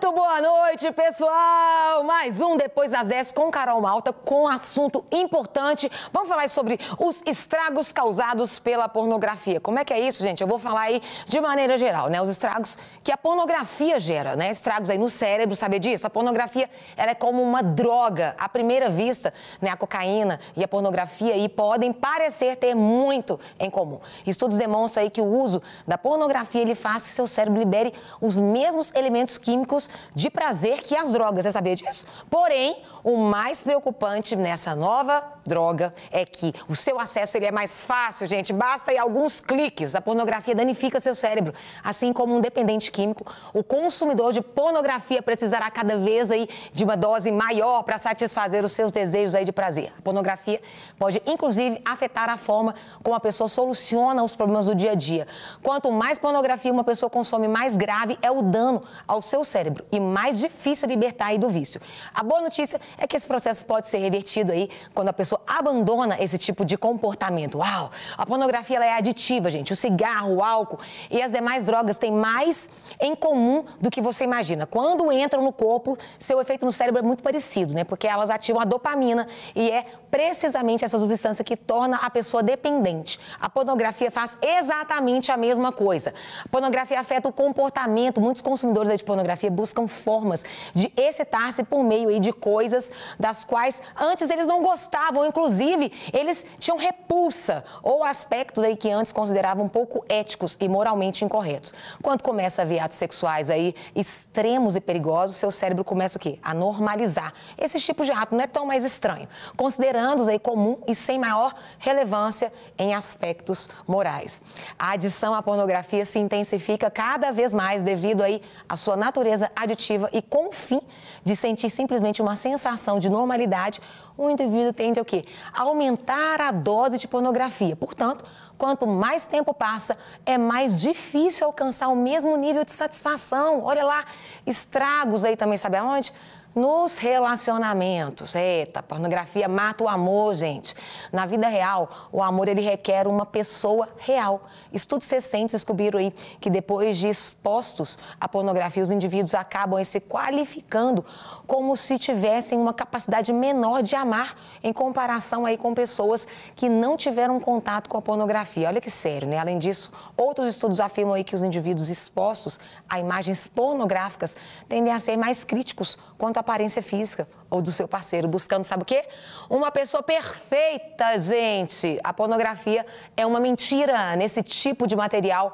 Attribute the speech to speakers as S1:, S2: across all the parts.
S1: minutos. Muito boa noite, pessoal! Mais um Depois das 10 com Carol Malta, com assunto importante. Vamos falar sobre os estragos causados pela pornografia. Como é que é isso, gente? Eu vou falar aí de maneira geral, né? Os estragos que a pornografia gera, né? Estragos aí no cérebro, saber disso? A pornografia, ela é como uma droga. À primeira vista, né? A cocaína e a pornografia aí podem parecer ter muito em comum. Estudos demonstram aí que o uso da pornografia, ele faz que seu cérebro libere os mesmos elementos químicos de prazer que as drogas. Você é sabia disso? Porém, o mais preocupante nessa nova droga é que o seu acesso ele é mais fácil, gente. Basta ir alguns cliques. A pornografia danifica seu cérebro. Assim como um dependente químico, o consumidor de pornografia precisará cada vez aí de uma dose maior para satisfazer os seus desejos aí de prazer. A pornografia pode, inclusive, afetar a forma como a pessoa soluciona os problemas do dia a dia. Quanto mais pornografia uma pessoa consome, mais grave é o dano ao seu cérebro e mais difícil libertar aí do vício. A boa notícia é que esse processo pode ser revertido aí quando a pessoa abandona esse tipo de comportamento. Uau! A pornografia ela é aditiva, gente. O cigarro, o álcool e as demais drogas têm mais em comum do que você imagina. Quando entram no corpo, seu efeito no cérebro é muito parecido, né? Porque elas ativam a dopamina e é precisamente essa substância que torna a pessoa dependente. A pornografia faz exatamente a mesma coisa. A pornografia afeta o comportamento. Muitos consumidores de pornografia buscam buscam formas de excitar-se por meio de coisas das quais antes eles não gostavam, inclusive eles tinham repulsa ou aspectos aí que antes consideravam pouco éticos e moralmente incorretos. Quando começa a ver atos sexuais aí extremos e perigosos, seu cérebro começa o quê? A normalizar. Esse tipo de ato não é tão mais estranho, considerando-os aí comum e sem maior relevância em aspectos morais. A adição à pornografia se intensifica cada vez mais devido aí à sua natureza adicional aditiva e com o fim de sentir simplesmente uma sensação de normalidade, o indivíduo tende a o quê? Aumentar a dose de pornografia. Portanto, quanto mais tempo passa, é mais difícil alcançar o mesmo nível de satisfação. Olha lá, estragos aí também, sabe aonde? Nos relacionamentos, eita, pornografia mata o amor, gente. Na vida real, o amor ele requer uma pessoa real. Estudos recentes descobriram aí que depois de expostos à pornografia, os indivíduos acabam se qualificando como se tivessem uma capacidade menor de amar em comparação aí com pessoas que não tiveram contato com a pornografia. Olha que sério, né? Além disso, outros estudos afirmam aí que os indivíduos expostos a imagens pornográficas tendem a ser mais críticos quanto tua aparência física ou do seu parceiro, buscando, sabe o quê? Uma pessoa perfeita, gente. A pornografia é uma mentira nesse tipo de material.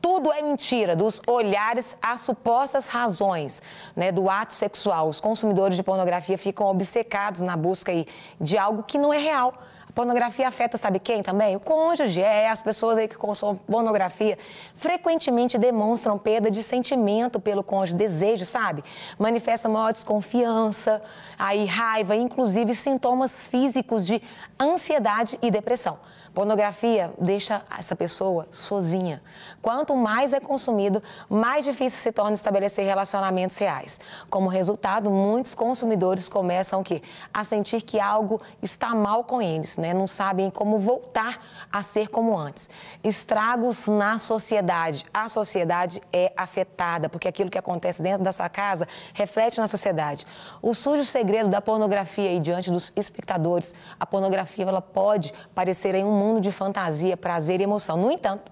S1: Tudo é mentira, dos olhares às supostas razões né, do ato sexual. Os consumidores de pornografia ficam obcecados na busca aí de algo que não é real Pornografia afeta, sabe quem também? O cônjuge. É, as pessoas aí que consomem pornografia frequentemente demonstram perda de sentimento pelo cônjuge, desejo, sabe? Manifesta maior desconfiança, aí raiva, inclusive sintomas físicos de ansiedade e depressão. Pornografia deixa essa pessoa sozinha. Quanto mais é consumido, mais difícil se torna estabelecer relacionamentos reais. Como resultado, muitos consumidores começam o quê? a sentir que algo está mal com eles, né? não sabem como voltar a ser como antes. Estragos na sociedade. A sociedade é afetada, porque aquilo que acontece dentro da sua casa reflete na sociedade. O sujo segredo da pornografia e diante dos espectadores, a pornografia ela pode parecer em um mundo de fantasia, prazer e emoção. No entanto,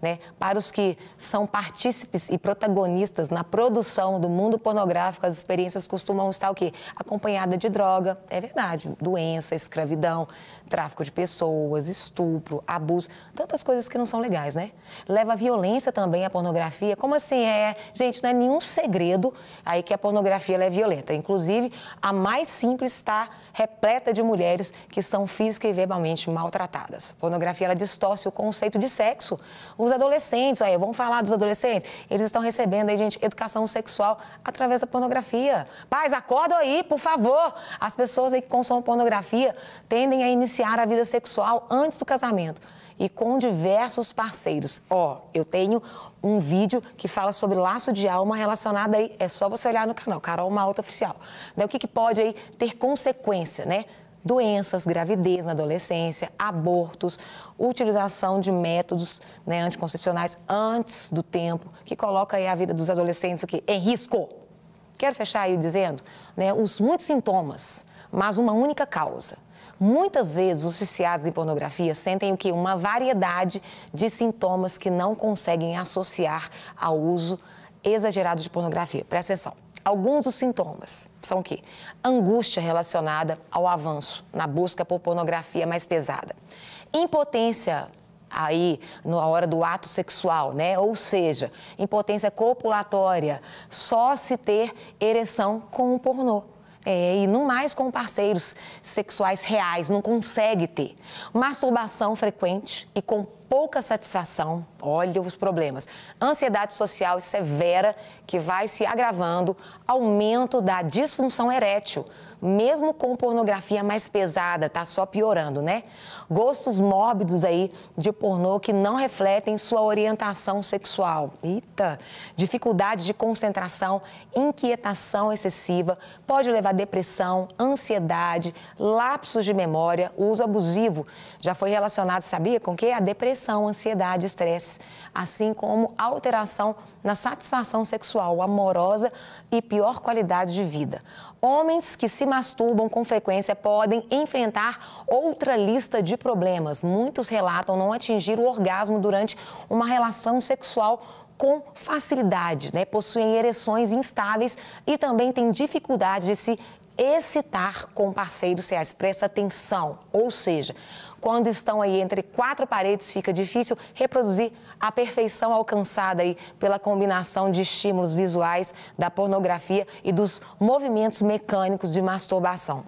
S1: né, para os que são partícipes e protagonistas na produção do mundo pornográfico, as experiências costumam estar o quê? Acompanhada de droga, é verdade, doença, escravidão, tráfico de pessoas, estupro, abuso, tantas coisas que não são legais, né? Leva a violência também a pornografia. Como assim? É, gente, não é nenhum segredo aí que a pornografia é violenta. Inclusive, a mais simples está repleta de mulheres que são física e verbalmente maltratadas. A pornografia ela distorce o conceito de sexo. Os adolescentes, aí, vamos falar dos adolescentes, eles estão recebendo aí, gente, educação sexual através da pornografia. Pais, acordam aí, por favor. As pessoas aí que consomem pornografia tendem a iniciar a vida sexual antes do casamento e com diversos parceiros. Ó, eu tenho um vídeo que fala sobre laço de alma relacionado aí, é só você olhar no canal, Carol Malta Oficial. Daí o que, que pode aí ter consequência, né? doenças, gravidez na adolescência, abortos, utilização de métodos né, anticoncepcionais antes do tempo, que coloca a vida dos adolescentes aqui em risco. Quero fechar aí dizendo né, os muitos sintomas, mas uma única causa. Muitas vezes os viciados em pornografia sentem o que? Uma variedade de sintomas que não conseguem associar ao uso exagerado de pornografia. Presta atenção. Alguns dos sintomas são que angústia relacionada ao avanço na busca por pornografia mais pesada, impotência aí na hora do ato sexual, né? Ou seja, impotência copulatória, só se ter ereção com um pornô. É, e não mais com parceiros sexuais reais, não consegue ter. Masturbação frequente e com pouca satisfação, olha os problemas, ansiedade social severa que vai se agravando, aumento da disfunção erétil mesmo com pornografia mais pesada, tá só piorando, né? Gostos mórbidos aí de pornô que não refletem sua orientação sexual. Eita! Dificuldade de concentração, inquietação excessiva, pode levar a depressão, ansiedade, lapsos de memória, uso abusivo. Já foi relacionado, sabia, com o que? A depressão, ansiedade, estresse, assim como alteração na satisfação sexual amorosa e pior qualidade de vida homens que se masturbam com frequência podem enfrentar outra lista de problemas. Muitos relatam não atingir o orgasmo durante uma relação sexual com facilidade, né? possuem ereções instáveis e também têm dificuldade de se excitar com parceiros reais. Presta atenção, ou seja, quando estão aí entre quatro paredes, fica difícil reproduzir a perfeição alcançada aí pela combinação de estímulos visuais da pornografia e dos movimentos mecânicos de masturbação,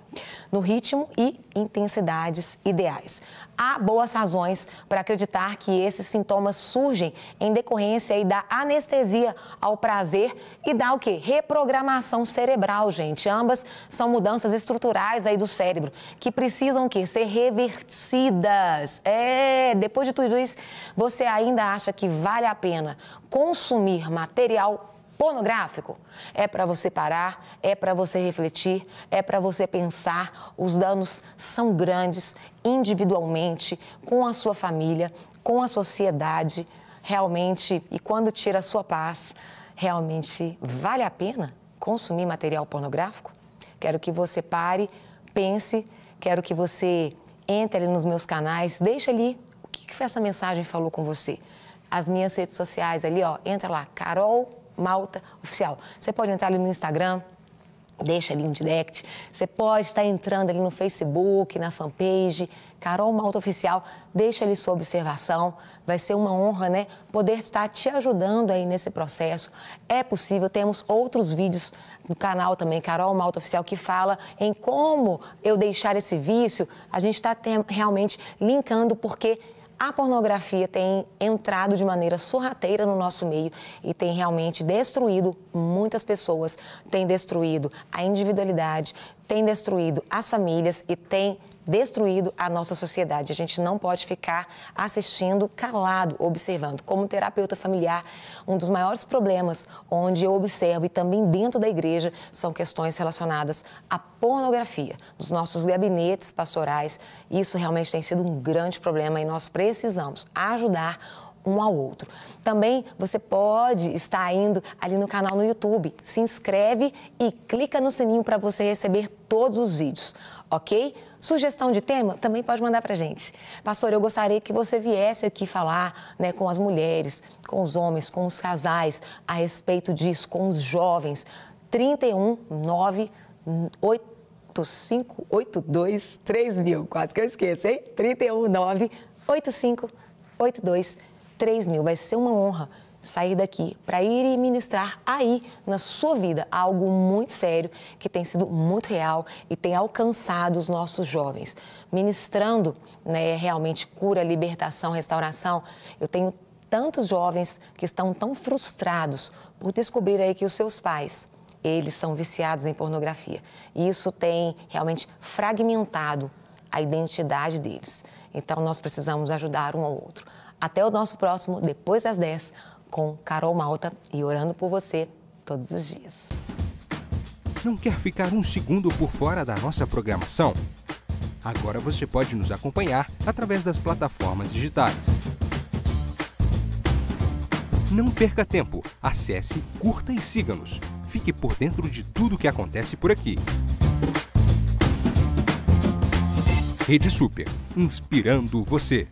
S1: no ritmo e intensidades ideais. Há boas razões para acreditar que esses sintomas surgem em decorrência aí da anestesia ao prazer e da o quê? Reprogramação cerebral, gente. Ambas são mudanças estruturais aí do cérebro que precisam que ser revertidas vidas. É, depois de tudo isso, você ainda acha que vale a pena consumir material pornográfico? É para você parar, é para você refletir, é para você pensar. Os danos são grandes individualmente, com a sua família, com a sociedade, realmente. E quando tira a sua paz, realmente vale a pena consumir material pornográfico? Quero que você pare, pense, quero que você entre nos meus canais, deixa ali o que, que essa mensagem falou com você. As minhas redes sociais ali, ó, entra lá, Carol Malta Oficial. Você pode entrar ali no Instagram, deixa ali um direct. Você pode estar entrando ali no Facebook, na fanpage, Carol Malta Oficial, deixa ali sua observação. Vai ser uma honra, né? Poder estar te ajudando aí nesse processo. É possível, temos outros vídeos no canal também, Carol Malta Oficial, que fala em como eu deixar esse vício. A gente está realmente linkando, porque a pornografia tem entrado de maneira sorrateira no nosso meio e tem realmente destruído muitas pessoas, tem destruído a individualidade, tem destruído as famílias e tem destruído a nossa sociedade. A gente não pode ficar assistindo calado, observando. Como terapeuta familiar, um dos maiores problemas onde eu observo e também dentro da igreja são questões relacionadas à pornografia. Nos nossos gabinetes pastorais, isso realmente tem sido um grande problema e nós precisamos ajudar um ao outro. Também você pode estar indo ali no canal no YouTube, se inscreve e clica no sininho para você receber todos os vídeos, ok? Sugestão de tema também pode mandar para gente. Pastor, eu gostaria que você viesse aqui falar né, com as mulheres, com os homens, com os casais a respeito disso, com os jovens. 31 9 8582 mil Quase que eu esqueço, hein? 31 9 8582 mil. Vai ser uma honra sair daqui para ir e ministrar aí na sua vida algo muito sério que tem sido muito real e tem alcançado os nossos jovens. Ministrando né, realmente cura, libertação, restauração, eu tenho tantos jovens que estão tão frustrados por descobrir aí que os seus pais eles são viciados em pornografia. E isso tem realmente fragmentado a identidade deles. Então nós precisamos ajudar um ao outro. Até o nosso próximo, depois das 10 com Carol Malta e orando por você todos os dias. Não quer ficar um segundo por fora da nossa programação? Agora você pode nos acompanhar através das plataformas digitais. Não perca tempo, acesse, curta e siga-nos. Fique por dentro de tudo o que acontece por aqui. Rede Super, inspirando você.